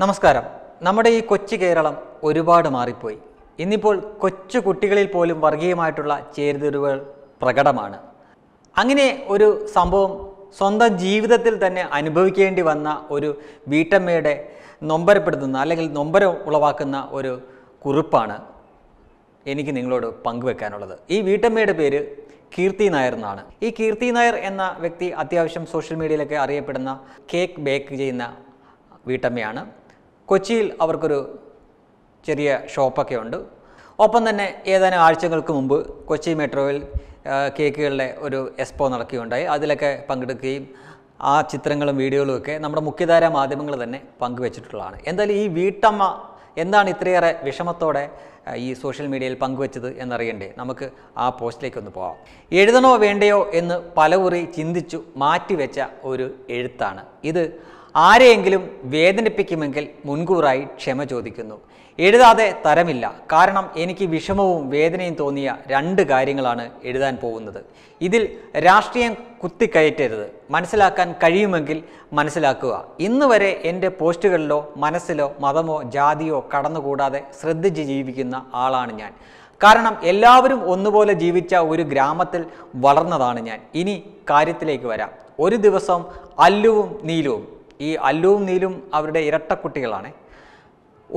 നമസ്കാരം നമ്മുടെ ഈ കൊച്ചു കേരളം ഒരുപാട് മാറിപ്പോയി ഇന്നിപ്പോൾ കൊച്ചു കുട്ടികളിൽ പോലും വർഗീയമായിട്ടുള്ള ചേരുതിരിവുകൾ പ്രകടമാണ് അങ്ങനെ ഒരു സംഭവം സ്വന്തം ജീവിതത്തിൽ തന്നെ അനുഭവിക്കേണ്ടി വന്ന ഒരു വീട്ടമ്മയുടെ നൊമ്പരപ്പെടുത്തുന്ന അല്ലെങ്കിൽ നൊമ്പര ഉളവാക്കുന്ന ഒരു കുറിപ്പാണ് എനിക്ക് നിങ്ങളോട് പങ്കുവെക്കാനുള്ളത് ഈ വീട്ടമ്മയുടെ പേര് കീർത്തി നായർ എന്നാണ് ഈ കീർത്തി നായർ എന്ന വ്യക്തി അത്യാവശ്യം സോഷ്യൽ മീഡിയയിലൊക്കെ അറിയപ്പെടുന്ന കേക്ക് ബേക്ക് ചെയ്യുന്ന വീട്ടമ്മയാണ് കൊച്ചിയിൽ അവർക്കൊരു ചെറിയ ഷോപ്പൊക്കെ ഉണ്ട് ഒപ്പം തന്നെ ഏതാനും ആഴ്ചകൾക്ക് മുമ്പ് കൊച്ചി മെട്രോയിൽ കേക്കുകളുടെ ഒരു എക്സ്പോ നടക്കുകയുണ്ടായി അതിലൊക്കെ പങ്കെടുക്കുകയും ആ ചിത്രങ്ങളും വീഡിയോകളും ഒക്കെ നമ്മുടെ മുഖ്യധാര മാധ്യമങ്ങൾ തന്നെ പങ്കുവച്ചിട്ടുള്ളതാണ് എന്തായാലും ഈ വീട്ടമ്മ എന്താണ് ഇത്രയേറെ വിഷമത്തോടെ ഈ സോഷ്യൽ മീഡിയയിൽ പങ്കുവച്ചത് എന്നറിയണ്ടേ നമുക്ക് ആ പോസ്റ്റിലേക്ക് ഒന്ന് പോവാം എഴുതണോ വേണ്ടയോ എന്ന് പലകുറി ചിന്തിച്ചു മാറ്റിവെച്ച ഒരു എഴുത്താണ് ഇത് ആരെയെങ്കിലും വേദനിപ്പിക്കുമെങ്കിൽ മുൻകൂറായി ക്ഷമ ചോദിക്കുന്നു എഴുതാതെ തരമില്ല കാരണം എനിക്ക് വിഷമവും വേദനയും തോന്നിയ രണ്ട് കാര്യങ്ങളാണ് എഴുതാൻ പോകുന്നത് ഇതിൽ രാഷ്ട്രീയം കുത്തിക്കയറ്റരുത് മനസ്സിലാക്കാൻ കഴിയുമെങ്കിൽ മനസ്സിലാക്കുക ഇന്ന് വരെ എൻ്റെ പോസ്റ്റുകളിലോ മനസ്സിലോ മതമോ ജാതിയോ കടന്നുകൂടാതെ ശ്രദ്ധിച്ച് ജീവിക്കുന്ന ആളാണ് ഞാൻ കാരണം എല്ലാവരും ഒന്നുപോലെ ജീവിച്ച ഒരു ഗ്രാമത്തിൽ വളർന്നതാണ് ഞാൻ ഇനി കാര്യത്തിലേക്ക് വരാം ഒരു ദിവസം അല്ലുവും നീലുവും ഈ അല്ലുവും നീലും അവരുടെ ഇരട്ടക്കുട്ടികളാണ്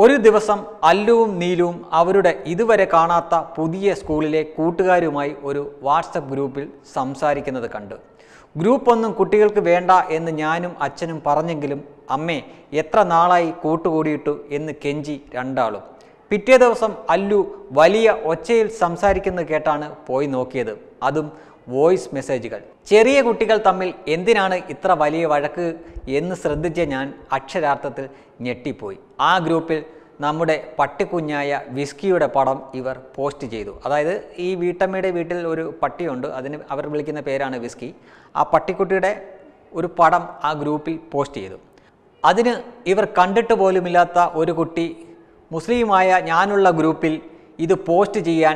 ഒരു ദിവസം അല്ലുവും നീലും അവരുടെ ഇതുവരെ കാണാത്ത പുതിയ സ്കൂളിലെ കൂട്ടുകാരുമായി ഒരു വാട്സപ്പ് ഗ്രൂപ്പിൽ സംസാരിക്കുന്നത് കണ്ടു ഗ്രൂപ്പൊന്നും കുട്ടികൾക്ക് വേണ്ട എന്ന് ഞാനും അച്ഛനും പറഞ്ഞെങ്കിലും അമ്മേ എത്ര നാളായി കൂട്ടുകൂടിയിട്ടു എന്ന് കെഞ്ചി രണ്ടാളും പിറ്റേ ദിവസം അല്ലു വലിയ ഒച്ചയിൽ സംസാരിക്കുന്നത് കേട്ടാണ് പോയി നോക്കിയത് അതും വോയിസ് മെസ്സേജുകൾ ചെറിയ കുട്ടികൾ തമ്മിൽ എന്തിനാണ് ഇത്ര വലിയ വഴക്ക് എന്ന് ശ്രദ്ധിച്ച ഞാൻ അക്ഷരാർത്ഥത്തിൽ ഞെട്ടിപ്പോയി ആ ഗ്രൂപ്പിൽ നമ്മുടെ പട്ടിക്കുഞ്ഞായ വിസ്കിയുടെ പടം ഇവർ പോസ്റ്റ് ചെയ്തു അതായത് ഈ വീട്ടമ്മയുടെ വീട്ടിൽ ഒരു പട്ടിയുണ്ട് അതിന് അവർ വിളിക്കുന്ന പേരാണ് വിസ്കി ആ പട്ടിക്കുട്ടിയുടെ ഒരു പടം ആ ഗ്രൂപ്പിൽ പോസ്റ്റ് ചെയ്തു അതിന് ഇവർ കണ്ടിട്ട് പോലുമില്ലാത്ത ഒരു കുട്ടി മുസ്ലിമായ ഞാനുള്ള ഗ്രൂപ്പിൽ ഇത് പോസ്റ്റ് ചെയ്യാൻ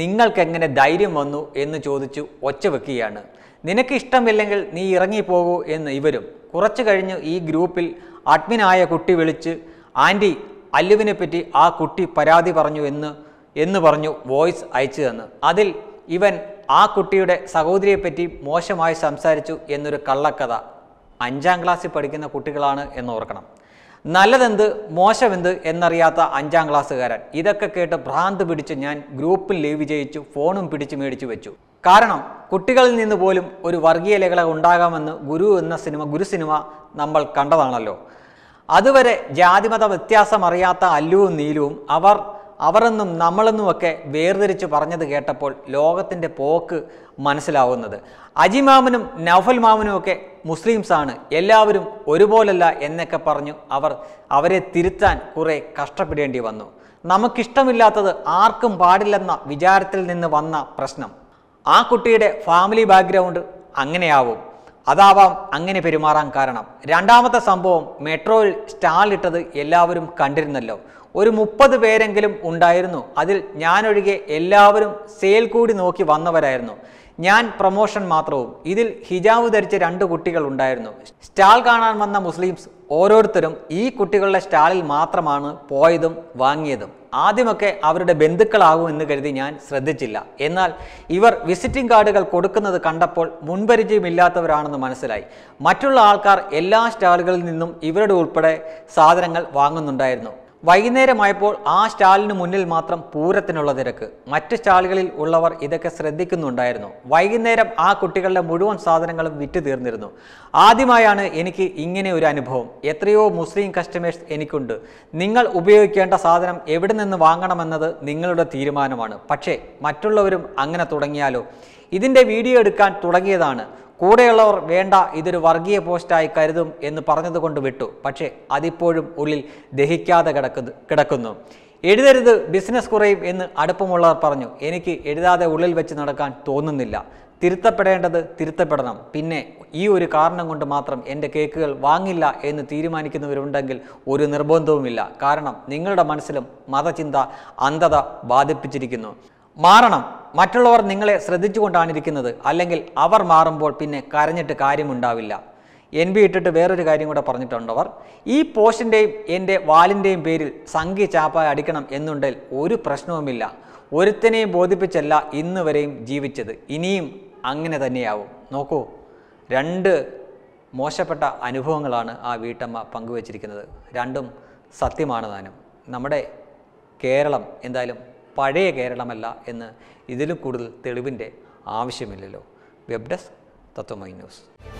നിങ്ങൾക്ക് എങ്ങനെ ധൈര്യം വന്നു എന്ന് ചോദിച്ചു ഒച്ച വെക്കുകയാണ് നിനക്ക് ഇഷ്ടമില്ലെങ്കിൽ നീ ഇറങ്ങിപ്പോകൂ എന്ന് ഇവരും കുറച്ചു കഴിഞ്ഞ് ഈ ഗ്രൂപ്പിൽ അഡ്മിനായ കുട്ടി വിളിച്ച് ആൻറ്റി അല്ലുവിനെ പറ്റി ആ കുട്ടി പരാതി പറഞ്ഞു എന്ന് എന്ന് പറഞ്ഞു വോയിസ് അയച്ചു തന്നു അതിൽ ഇവൻ ആ കുട്ടിയുടെ സഹോദരിയെപ്പറ്റി മോശമായി സംസാരിച്ചു എന്നൊരു കള്ളക്കഥ അഞ്ചാം ക്ലാസ്സിൽ പഠിക്കുന്ന കുട്ടികളാണ് എന്ന് ഓർക്കണം നല്ലതെന്ത് മോശമെന്ത് എന്നറിയാത്ത അഞ്ചാം ക്ലാസ്സുകാരൻ ഇതൊക്കെ കേട്ട് ഭ്രാന്ത് പിടിച്ച് ഞാൻ ഗ്രൂപ്പിൽ ലീവ് ചെയ്യിച്ചു ഫോണും പിടിച്ച് മേടിച്ചു വെച്ചു കാരണം കുട്ടികളിൽ നിന്ന് പോലും ഒരു വർഗീയ ലഹള ഉണ്ടാകാമെന്ന് ഗുരു എന്ന സിനിമ ഗുരു സിനിമ നമ്മൾ കണ്ടതാണല്ലോ അതുവരെ ജാതിമത വ്യത്യാസം അറിയാത്ത അല്ലുവും നീലുവും അവർ അവരെന്നും ഒക്കെ വേർതിരിച്ച് പറഞ്ഞത് കേട്ടപ്പോൾ ലോകത്തിൻ്റെ പോക്ക് മനസ്സിലാവുന്നത് അജിമാമനും നൗഫൽ മാമനുമൊക്കെ മുസ്ലിംസാണ് എല്ലാവരും ഒരുപോലല്ല എന്നൊക്കെ പറഞ്ഞു അവർ അവരെ തിരുത്താൻ കുറേ കഷ്ടപ്പെടേണ്ടി വന്നു നമുക്കിഷ്ടമില്ലാത്തത് ആർക്കും പാടില്ലെന്ന വിചാരത്തിൽ നിന്ന് വന്ന പ്രശ്നം ആ കുട്ടിയുടെ ഫാമിലി ബാക്ക്ഗ്രൗണ്ട് അങ്ങനെയാവും അതാവാം അങ്ങനെ പെരുമാറാൻ കാരണം രണ്ടാമത്തെ സംഭവം മെട്രോയിൽ സ്റ്റാളിട്ടത് എല്ലാവരും കണ്ടിരുന്നല്ലോ ഒരു മുപ്പത് പേരെങ്കിലും ഉണ്ടായിരുന്നു അതിൽ ഞാനൊഴികെ എല്ലാവരും സെയിൽ കൂടി നോക്കി വന്നവരായിരുന്നു ഞാൻ പ്രൊമോഷൻ മാത്രവും ഇതിൽ ഹിജാബ് ധരിച്ച രണ്ട് കുട്ടികൾ ഉണ്ടായിരുന്നു സ്റ്റാൾ കാണാൻ വന്ന മുസ്ലിംസ് ഓരോരുത്തരും ഈ കുട്ടികളുടെ സ്റ്റാളിൽ മാത്രമാണ് പോയതും വാങ്ങിയതും ആദ്യമൊക്കെ അവരുടെ ബന്ധുക്കളാകും എന്ന് കരുതി ഞാൻ ശ്രദ്ധിച്ചില്ല എന്നാൽ ഇവർ വിസിറ്റിംഗ് കാർഡുകൾ കൊടുക്കുന്നത് കണ്ടപ്പോൾ മുൻപരിചയമില്ലാത്തവരാണെന്ന് മനസ്സിലായി മറ്റുള്ള ആൾക്കാർ എല്ലാ സ്റ്റാളുകളിൽ നിന്നും ഇവരുടെ ഉൾപ്പെടെ സാധനങ്ങൾ വാങ്ങുന്നുണ്ടായിരുന്നു വൈകുന്നേരമായപ്പോൾ ആ സ്റ്റാളിന് മുന്നിൽ മാത്രം പൂരത്തിനുള്ള തിരക്ക് മറ്റ് സ്റ്റാളുകളിൽ ഉള്ളവർ ഇതൊക്കെ ശ്രദ്ധിക്കുന്നുണ്ടായിരുന്നു വൈകുന്നേരം ആ കുട്ടികളുടെ മുഴുവൻ സാധനങ്ങളും വിറ്റ് തീർന്നിരുന്നു ആദ്യമായാണ് എനിക്ക് ഇങ്ങനെ ഒരു അനുഭവം എത്രയോ മുസ്ലിം കസ്റ്റമേഴ്സ് എനിക്കുണ്ട് നിങ്ങൾ ഉപയോഗിക്കേണ്ട സാധനം എവിടെ നിന്ന് വാങ്ങണമെന്നത് നിങ്ങളുടെ തീരുമാനമാണ് പക്ഷേ മറ്റുള്ളവരും അങ്ങനെ തുടങ്ങിയാലോ ഇതിൻ്റെ വീഡിയോ എടുക്കാൻ തുടങ്ങിയതാണ് കൂടെയുള്ളവർ വേണ്ട ഇതൊരു വർഗീയ പോസ്റ്റായി കരുതും എന്ന് പറഞ്ഞതുകൊണ്ട് വിട്ടു പക്ഷേ അതിപ്പോഴും ഉള്ളിൽ ദഹിക്കാതെ കിടക്കുന്നു കിടക്കുന്നു എഴുതരുത് ബിസിനസ് കുറയും എന്ന് അടുപ്പമുള്ളവർ പറഞ്ഞു എനിക്ക് എഴുതാതെ ഉള്ളിൽ വെച്ച് നടക്കാൻ തോന്നുന്നില്ല തിരുത്തപ്പെടേണ്ടത് തിരുത്തപ്പെടണം പിന്നെ ഈ ഒരു കാരണം കൊണ്ട് മാത്രം എൻ്റെ കേക്കുകൾ വാങ്ങില്ല എന്ന് തീരുമാനിക്കുന്നവരുണ്ടെങ്കിൽ ഒരു നിർബന്ധവുമില്ല കാരണം നിങ്ങളുടെ മനസ്സിലും മതചിന്ത അന്ധത ബാധിപ്പിച്ചിരിക്കുന്നു മാറണം മറ്റുള്ളവർ നിങ്ങളെ ശ്രദ്ധിച്ചുകൊണ്ടാണിരിക്കുന്നത് അല്ലെങ്കിൽ അവർ മാറുമ്പോൾ പിന്നെ കരഞ്ഞിട്ട് കാര്യമുണ്ടാവില്ല എൻ ബി ഇട്ടിട്ട് വേറൊരു കാര്യം കൂടെ പറഞ്ഞിട്ടുണ്ടവർ ഈ പോസ്റ്റിൻ്റെയും എൻ്റെ വാലിൻ്റെയും പേരിൽ സംഖ്യ ചാപ്പായ അടിക്കണം എന്നുണ്ടെങ്കിൽ ഒരു പ്രശ്നവുമില്ല ഒരുത്തനെയും ബോധിപ്പിച്ചല്ല ഇന്ന് വരെയും ജീവിച്ചത് ഇനിയും അങ്ങനെ തന്നെയാവും നോക്കൂ രണ്ട് മോശപ്പെട്ട അനുഭവങ്ങളാണ് ആ വീട്ടമ്മ പങ്കുവച്ചിരിക്കുന്നത് രണ്ടും സത്യമാണ് താനും നമ്മുടെ കേരളം എന്തായാലും പഴയ കേരളമല്ല എന്ന് ഇതിലും കൂടുതൽ തെളിവിൻ്റെ ആവശ്യമില്ലല്ലോ വെബ് ഡെസ്ക് തത്വമൈ ന്യൂസ്